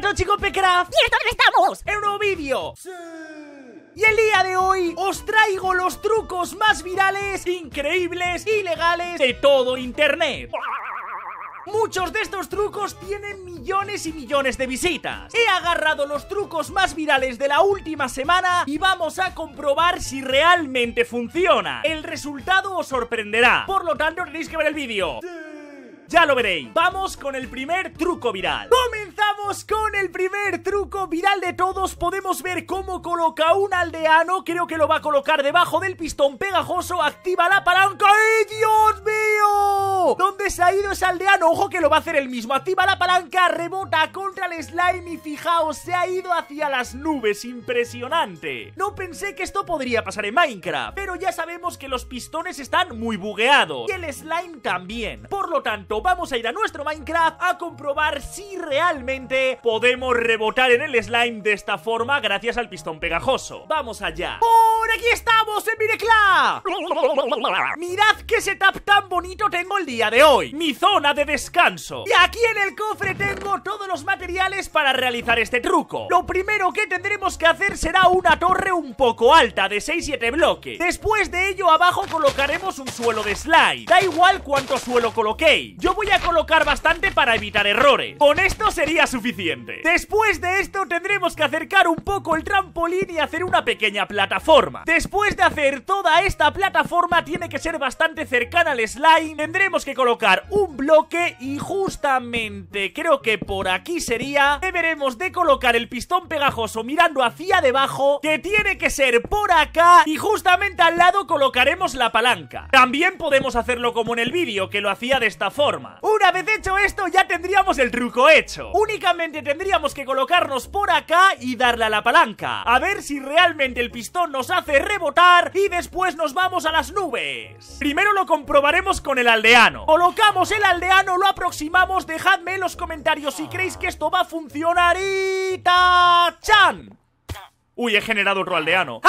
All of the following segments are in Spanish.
Hola Chico Pecraft. ¿Y dónde estamos? En un vídeo Sí. Y el día de hoy os traigo los trucos más virales, increíbles y legales de todo internet. Muchos de estos trucos tienen millones y millones de visitas. He agarrado los trucos más virales de la última semana y vamos a comprobar si realmente funciona. El resultado os sorprenderá. Por lo tanto, tenéis que ver el vídeo. Ya lo veréis. Vamos con el primer truco viral. ¡Comen con el primer truco viral de todos. Podemos ver cómo coloca un aldeano. Creo que lo va a colocar debajo del pistón pegajoso. Activa la palanca. ¡Ay, Dios ¿Dónde se ha ido ese aldeano? Ojo que lo va a hacer el mismo. Activa la palanca, rebota contra el slime y fijaos, se ha ido hacia las nubes. Impresionante. No pensé que esto podría pasar en Minecraft, pero ya sabemos que los pistones están muy bugueados y el slime también. Por lo tanto, vamos a ir a nuestro Minecraft a comprobar si realmente podemos rebotar en el slime de esta forma gracias al pistón pegajoso. Vamos allá. ¡Por aquí estamos en Mirecla! ¡Mirad que setup tan bonito! tengo el día de hoy, mi zona de descanso. Y aquí en el cofre tengo todos los materiales para realizar este truco. Lo primero que tendremos que hacer será una torre un poco alta, de 6-7 bloques. Después de ello, abajo colocaremos un suelo de slide. Da igual cuánto suelo coloquéis. Yo voy a colocar bastante para evitar errores. Con esto sería suficiente. Después de esto, tendremos que acercar un poco el trampolín y hacer una pequeña plataforma. Después de hacer toda esta plataforma, tiene que ser bastante cercana al slide tendremos que colocar un bloque y justamente creo que por aquí sería deberemos de colocar el pistón pegajoso mirando hacia debajo que tiene que ser por acá y justamente al lado colocaremos la palanca. También podemos hacerlo como en el vídeo que lo hacía de esta forma. Una vez hecho esto ya tendríamos el truco hecho Únicamente tendríamos que colocarnos por acá y darle a la palanca A ver si realmente el pistón nos hace rebotar y después nos vamos a las nubes Primero lo comprobaremos con el aldeano Colocamos el aldeano, lo aproximamos, dejadme en los comentarios si creéis que esto va a funcionar y... ¡Tachan! Uy, he generado otro aldeano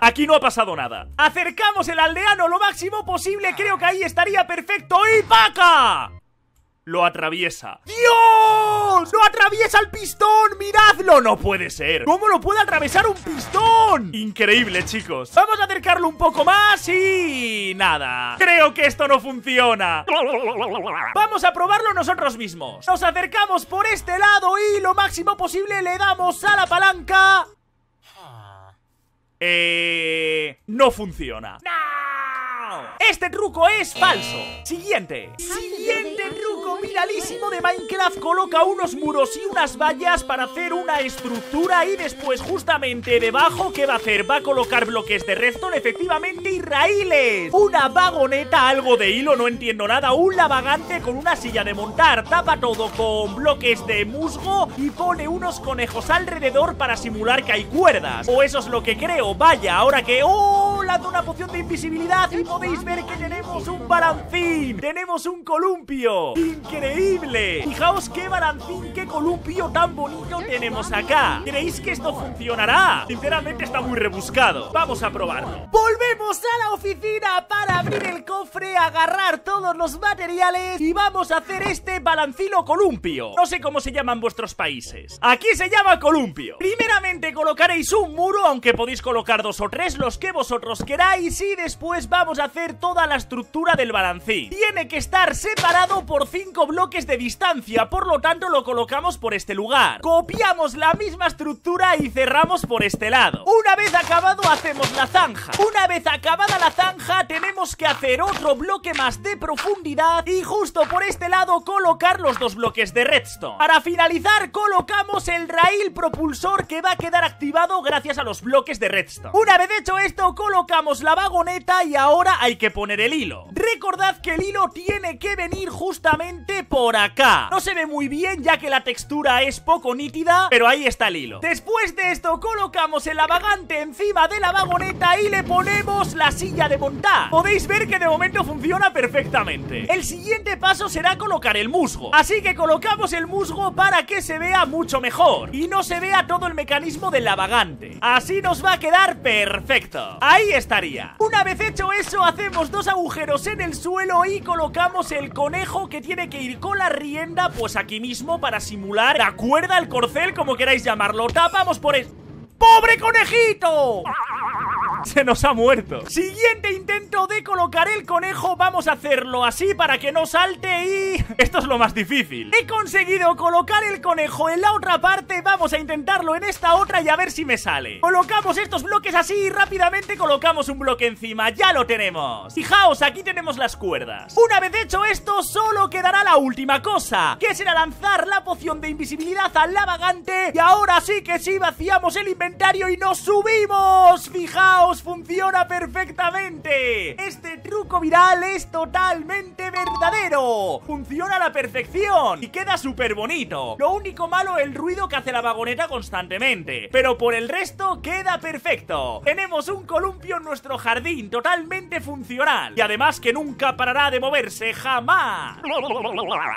Aquí no ha pasado nada Acercamos el aldeano lo máximo posible Creo que ahí estaría perfecto ¡Y paca! lo atraviesa. ¡Dios! ¡Lo atraviesa el pistón! ¡Miradlo! ¡No puede ser! ¿Cómo lo puede atravesar un pistón? Increíble, chicos. Vamos a acercarlo un poco más y... Nada. Creo que esto no funciona. Vamos a probarlo nosotros mismos. Nos acercamos por este lado y lo máximo posible le damos a la palanca. Ah. Eh... No funciona. Este truco es falso. Siguiente. Siguiente truco viralísimo de Minecraft. Coloca unos muros y unas vallas para hacer una estructura y después justamente debajo, ¿qué va a hacer? Va a colocar bloques de redstone, efectivamente, y raíles. Una vagoneta, algo de hilo, no entiendo nada. Un lavagante con una silla de montar. Tapa todo con bloques de musgo y pone unos conejos alrededor para simular que hay cuerdas. O eso es lo que creo. Vaya, ahora que... ¡Oh! os una poción de invisibilidad y podéis ver que tenemos un balancín. Tenemos un columpio. ¡Increíble! Fijaos qué balancín, qué columpio tan bonito tenemos acá. ¿Creéis que esto funcionará? Sinceramente está muy rebuscado. Vamos a probarlo. Volvemos a la oficina para abrir el cofre, agarrar todos los materiales y vamos a hacer este balancino columpio. No sé cómo se llaman vuestros países. Aquí se llama columpio. Primeramente colocaréis un muro, aunque podéis colocar dos o tres, los que vosotros queráis y después vamos a hacer toda la estructura del balancín. Tiene que estar separado por 5 bloques de distancia, por lo tanto lo colocamos por este lugar. Copiamos la misma estructura y cerramos por este lado. Una vez acabado hacemos la zanja. Una vez acabada la zanja tenemos que hacer otro bloque más de profundidad y justo por este lado colocar los dos bloques de redstone. Para finalizar colocamos el rail propulsor que va a quedar activado gracias a los bloques de redstone. Una vez hecho esto colocamos colocamos la vagoneta y ahora hay que poner el hilo. Recordad que el hilo tiene que venir justamente por acá. No se ve muy bien ya que la textura es poco nítida, pero ahí está el hilo. Después de esto colocamos el lavagante encima de la vagoneta y le ponemos la silla de montar. Podéis ver que de momento funciona perfectamente. El siguiente paso será colocar el musgo. Así que colocamos el musgo para que se vea mucho mejor y no se vea todo el mecanismo del lavagante. Así nos va a quedar perfecto. Ahí estaría. Una vez hecho eso, hacemos dos agujeros en el suelo y colocamos el conejo que tiene que ir con la rienda, pues aquí mismo para simular la cuerda, el corcel, como queráis llamarlo. Tapamos por el... ¡Pobre conejito! Se nos ha muerto Siguiente intento de colocar el conejo Vamos a hacerlo así para que no salte y... Esto es lo más difícil He conseguido colocar el conejo en la otra parte Vamos a intentarlo en esta otra y a ver si me sale Colocamos estos bloques así y rápidamente colocamos un bloque encima Ya lo tenemos Fijaos, aquí tenemos las cuerdas Una vez hecho esto, solo quedará la última cosa Que será lanzar la poción de invisibilidad al vagante Y ahora sí que sí vaciamos el inventario y nos subimos Fijaos funciona perfectamente. Este truco viral es totalmente verdadero. Funciona a la perfección y queda súper bonito. Lo único malo es el ruido que hace la vagoneta constantemente. Pero por el resto queda perfecto. Tenemos un columpio en nuestro jardín totalmente funcional. Y además que nunca parará de moverse jamás.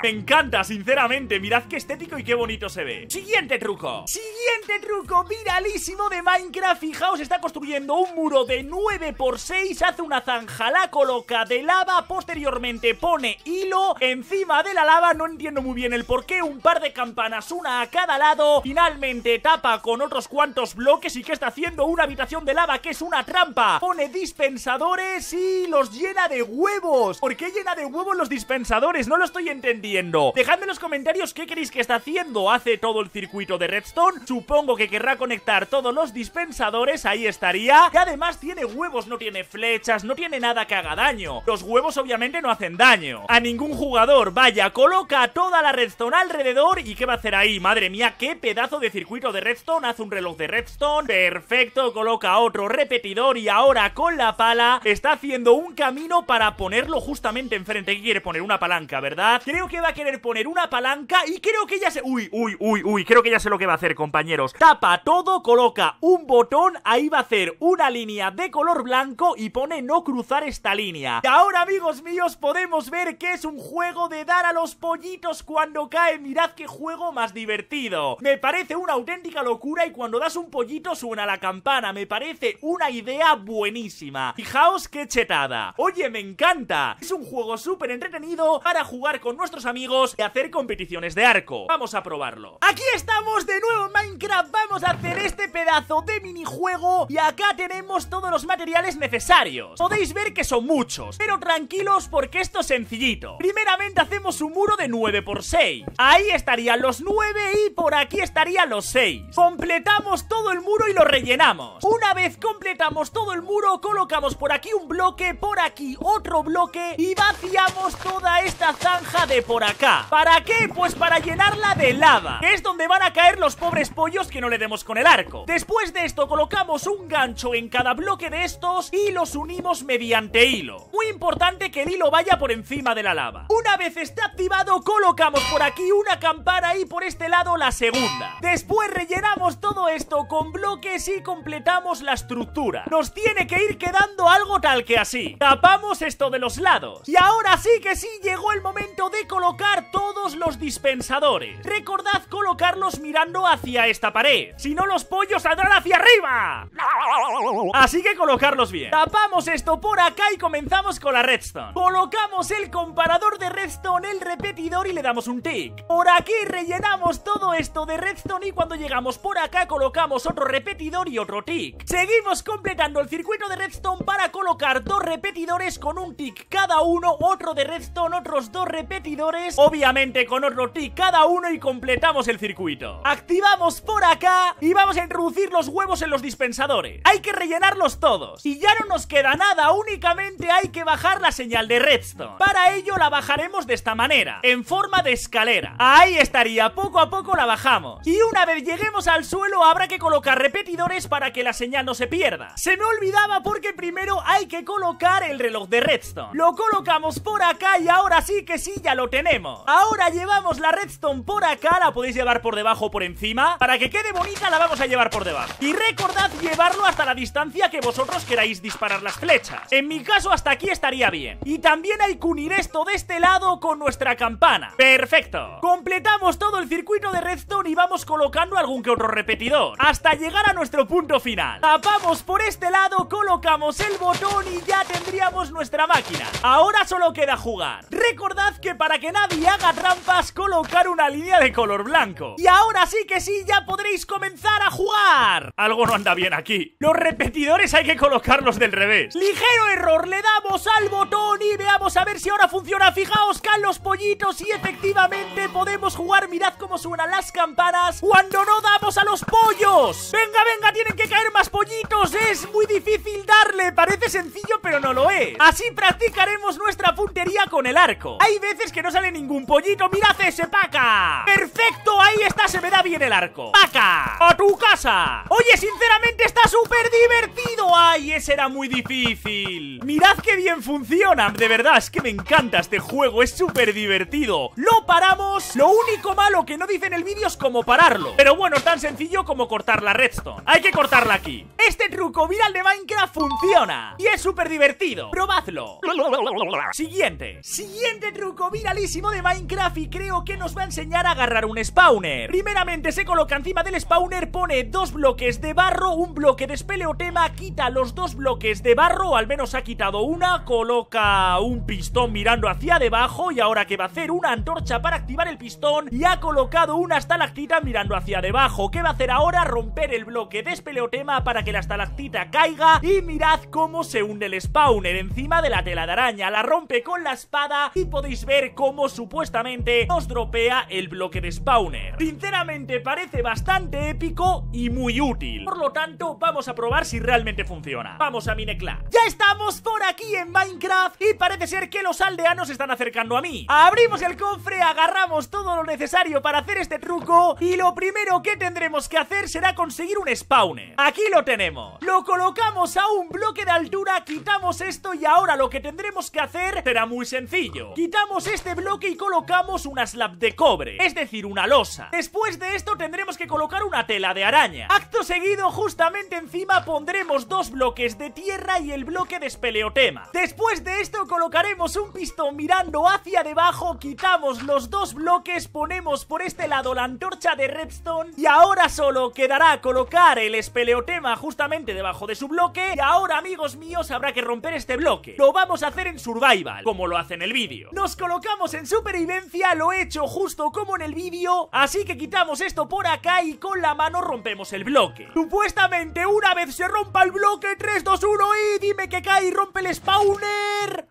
Me encanta, sinceramente. Mirad qué estético y qué bonito se ve. Siguiente truco. Siguiente truco viralísimo de Minecraft. Fijaos, está construyendo un muro de 9 por 6 hace una zanja la coloca de lava, posteriormente pone hilo encima de la lava, no entiendo muy bien el por qué. un par de campanas, una a cada lado, finalmente tapa con otros cuantos bloques y que está haciendo una habitación de lava que es una trampa, pone dispensadores y los llena de huevos. ¿Por qué llena de huevos los dispensadores? No lo estoy entendiendo. Dejadme en los comentarios qué creéis que está haciendo. Hace todo el circuito de redstone, supongo que querrá conectar todos los dispensadores, ahí estaría. Y además más tiene huevos, no tiene flechas, no tiene nada que haga daño. Los huevos obviamente no hacen daño. A ningún jugador, vaya, coloca toda la redstone alrededor y ¿qué va a hacer ahí? Madre mía, qué pedazo de circuito de redstone, hace un reloj de redstone, perfecto, coloca otro repetidor y ahora con la pala está haciendo un camino para ponerlo justamente enfrente. ¿Qué quiere poner? Una palanca, ¿verdad? Creo que va a querer poner una palanca y creo que ya se... Uy, uy, uy, uy, creo que ya sé lo que va a hacer, compañeros. Tapa todo, coloca un botón, ahí va a hacer una línea de color blanco y pone no cruzar esta línea. Y ahora, amigos míos, podemos ver que es un juego de dar a los pollitos cuando cae Mirad qué juego más divertido. Me parece una auténtica locura y cuando das un pollito suena la campana. Me parece una idea buenísima. Fijaos qué chetada. Oye, me encanta. Es un juego súper entretenido para jugar con nuestros amigos y hacer competiciones de arco. Vamos a probarlo. Aquí estamos de nuevo en Minecraft. Vamos a hacer este pedazo de minijuego y acá tenemos todos los materiales necesarios. Podéis ver que son muchos, pero tranquilos porque esto es sencillito. Primeramente hacemos un muro de 9 por 6. Ahí estarían los 9 y por aquí estarían los 6. Completamos todo el muro y lo rellenamos. Una vez completamos todo el muro, colocamos por aquí un bloque, por aquí otro bloque y vaciamos toda esta zanja de por acá. ¿Para qué? Pues para llenarla de lava, que es donde van a caer los pobres pollos que no le demos con el arco. Después de esto colocamos un gancho en cada bloque de estos y los unimos mediante hilo. Muy importante que el hilo vaya por encima de la lava. Una vez está activado, colocamos por aquí una campana y por este lado la segunda. Después rellenamos todo esto con bloques y completamos la estructura. Nos tiene que ir quedando algo tal que así. Tapamos esto de los lados. Y ahora sí que sí llegó el momento de colocar todos los dispensadores. Recordad colocarlos mirando hacia esta pared. Si no, los pollos saldrán hacia arriba. Así que colocarlos bien. Tapamos esto por acá y comenzamos con la redstone. Colocamos el comparador de redstone, el repetidor y le damos un tick. Por aquí rellenamos todo esto de redstone y cuando llegamos por acá colocamos otro repetidor y otro tick. Seguimos completando el circuito de redstone para colocar dos repetidores con un tick cada uno, otro de redstone, otros dos repetidores, obviamente con otro tick cada uno y completamos el circuito. Activamos por acá y vamos a introducir los huevos en los dispensadores. Hay que rellenar todos. Y ya no nos queda nada, únicamente hay que bajar la señal de redstone. Para ello la bajaremos de esta manera, en forma de escalera. Ahí estaría, poco a poco la bajamos. Y una vez lleguemos al suelo habrá que colocar repetidores para que la señal no se pierda. Se me olvidaba porque primero hay que colocar el reloj de redstone. Lo colocamos por acá y ahora sí que sí ya lo tenemos. Ahora llevamos la redstone por acá, la podéis llevar por debajo o por encima. Para que quede bonita la vamos a llevar por debajo. Y recordad llevarlo hasta la distancia que vosotros queráis disparar las flechas. En mi caso hasta aquí estaría bien. Y también hay que unir esto de este lado con nuestra campana. ¡Perfecto! Completamos todo el circuito de redstone y vamos colocando algún que otro repetidor. Hasta llegar a nuestro punto final. Tapamos por este lado, colocamos el botón y ya tendríamos nuestra máquina. Ahora solo queda jugar. Recordad que para que nadie haga trampas, colocar una línea de color blanco. Y ahora sí que sí, ya podréis comenzar a jugar. Algo no anda bien aquí. lo repetimos hay que colocarlos del revés. Ligero error, le damos al botón y veamos a ver si ahora funciona. Fijaos, caen los pollitos y efectivamente podemos jugar. Mirad cómo suenan las campanas cuando no damos a los pollos. Venga, venga, tienen que caer más pollitos. Es muy difícil darle. Parece sencillo, pero no lo es. Así practicaremos nuestra puntería con el arco. Hay veces que no sale ningún pollito. Mirad ese paca. Perfecto, ahí está, se me da bien el arco. Paca, a tu casa. Oye, sinceramente está súper divertido divertido! ¡Ay, ese era muy difícil! ¡Mirad qué bien funciona! De verdad, es que me encanta este juego, es súper divertido. ¡Lo paramos! Lo único malo que no dice en el vídeo es cómo pararlo. Pero bueno, tan sencillo como cortar la redstone. Hay que cortarla aquí. Este truco viral de Minecraft funciona. Y es súper divertido. Probadlo. Siguiente. Siguiente truco viralísimo de Minecraft y creo que nos va a enseñar a agarrar un spawner. Primeramente se coloca encima del spawner, pone dos bloques de barro, un bloque de espeleotema quita los dos bloques de barro, al menos ha quitado una, coloca un pistón mirando hacia debajo y ahora que va a hacer una antorcha para activar el pistón y ha colocado una estalactita mirando hacia debajo. ¿Qué va a hacer ahora? Romper el bloque de espeleotema para que la estalactita caiga y mirad cómo se hunde el spawner encima de la tela de araña, la rompe con la espada y podéis ver cómo supuestamente nos dropea el bloque de spawner. Sinceramente parece bastante épico y muy útil. Por lo tanto, vamos a probar si realmente funciona. Vamos a Minecla. Ya estamos por aquí en Minecraft y parece ser que los aldeanos están acercando a mí. Abrimos el cofre, agarramos todo lo necesario para hacer este truco y lo primero que tendremos que hacer será conseguir un spawner. Aquí lo tenemos. Lo colocamos a un bloque de altura, quitamos esto y ahora lo que tendremos que hacer será muy sencillo. Quitamos este bloque y colocamos una slab de cobre, es decir, una losa. Después de esto tendremos que colocar una tela de araña. Acto seguido, justamente encima pondremos pondremos dos bloques de tierra y el bloque de espeleotema. Después de esto colocaremos un pistón mirando hacia debajo, quitamos los dos bloques, ponemos por este lado la antorcha de redstone y ahora solo quedará colocar el espeleotema justamente debajo de su bloque y ahora amigos míos habrá que romper este bloque. Lo vamos a hacer en survival, como lo hace en el vídeo. Nos colocamos en supervivencia, lo he hecho justo como en el vídeo, así que quitamos esto por acá y con la mano rompemos el bloque. Supuestamente una vez se rompa el bloque. 3, 2, 1 y dime que cae y rompe el spawner.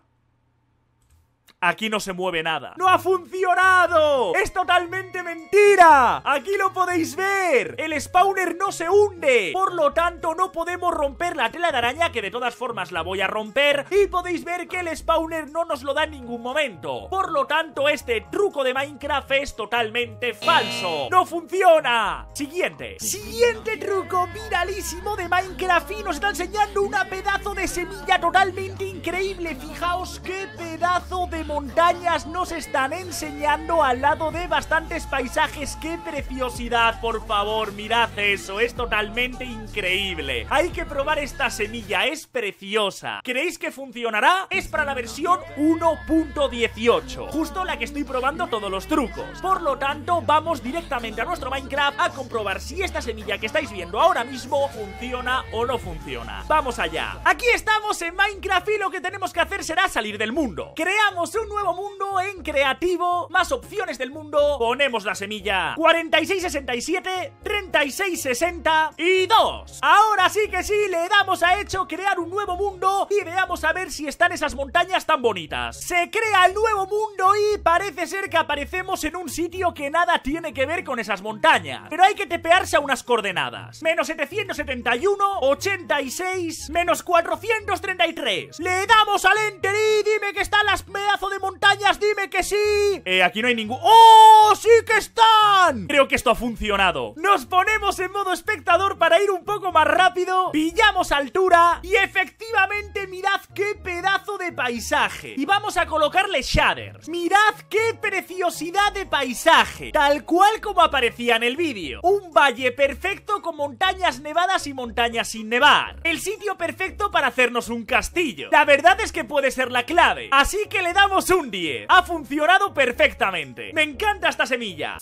Aquí no se mueve nada. ¡No ha funcionado! ¡Es totalmente mentira! ¡Aquí lo podéis ver! ¡El spawner no se hunde! Por lo tanto, no podemos romper la tela de araña, que de todas formas la voy a romper. Y podéis ver que el spawner no nos lo da en ningún momento. Por lo tanto, este truco de Minecraft es totalmente falso. ¡No funciona! Siguiente. Siguiente truco viralísimo de Minecraft y nos está enseñando una pedazo de semilla totalmente increíble. Fijaos qué pedazo de montañas nos están enseñando al lado de bastantes paisajes. ¡Qué preciosidad, por favor! Mirad eso, es totalmente increíble. Hay que probar esta semilla, es preciosa. ¿Creéis que funcionará? Es para la versión 1.18, justo la que estoy probando todos los trucos. Por lo tanto, vamos directamente a nuestro Minecraft a comprobar si esta semilla que estáis viendo ahora mismo funciona o no funciona. ¡Vamos allá! Aquí estamos en Minecraft y lo que tenemos que hacer será salir del mundo. Creamos un nuevo mundo en creativo, más opciones del mundo, ponemos la semilla 4667, 3660 y 2. Ahora sí que sí, le damos a hecho crear un nuevo mundo y veamos a ver si están esas montañas tan bonitas. Se crea el nuevo mundo y parece ser que aparecemos en un sitio que nada tiene que ver con esas montañas, pero hay que tepearse a unas coordenadas. Menos 771, 86, menos 433. Le damos al enter y dime que está que sí! Eh, aquí no hay ningún... ¡Oh, sí que están! Creo que esto ha funcionado. Nos ponemos en modo espectador para ir un poco más rápido, pillamos altura y efectivamente mirad qué pedazo de paisaje. Y vamos a colocarle shaders. Mirad qué preciosidad de paisaje, tal cual como aparecía en el vídeo. Un valle perfecto con montañas nevadas y montañas sin nevar. El sitio perfecto para hacernos un castillo. La verdad es que puede ser la clave. Así que le damos un 10. Ha funcionado funcionado perfectamente. Me encanta esta semilla.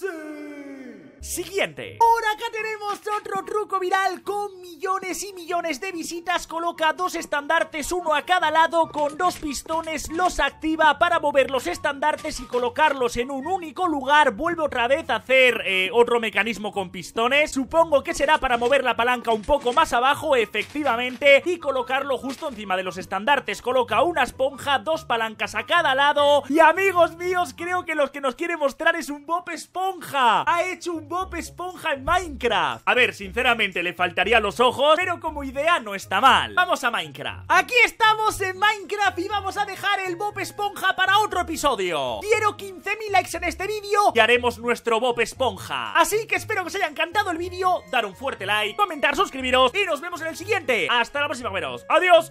Siguiente. Ahora acá tenemos otro truco viral con millones y millones de visitas. Coloca dos estandartes, uno a cada lado, con dos pistones, los activa para mover los estandartes y colocarlos en un único lugar. Vuelve otra vez a hacer eh, otro mecanismo con pistones. Supongo que será para mover la palanca un poco más abajo, efectivamente, y colocarlo justo encima de los estandartes. Coloca una esponja, dos palancas a cada lado. Y amigos míos, creo que lo que nos quiere mostrar es un Bob Esponja. Ha hecho un Bob Bob Esponja en Minecraft. A ver, sinceramente le faltaría los ojos, pero como idea no está mal. Vamos a Minecraft. Aquí estamos en Minecraft y vamos a dejar el Bob Esponja para otro episodio. Quiero 15.000 likes en este vídeo y haremos nuestro Bob Esponja. Así que espero que os haya encantado el vídeo, dar un fuerte like, comentar, suscribiros y nos vemos en el siguiente. Hasta la próxima, veros. Adiós.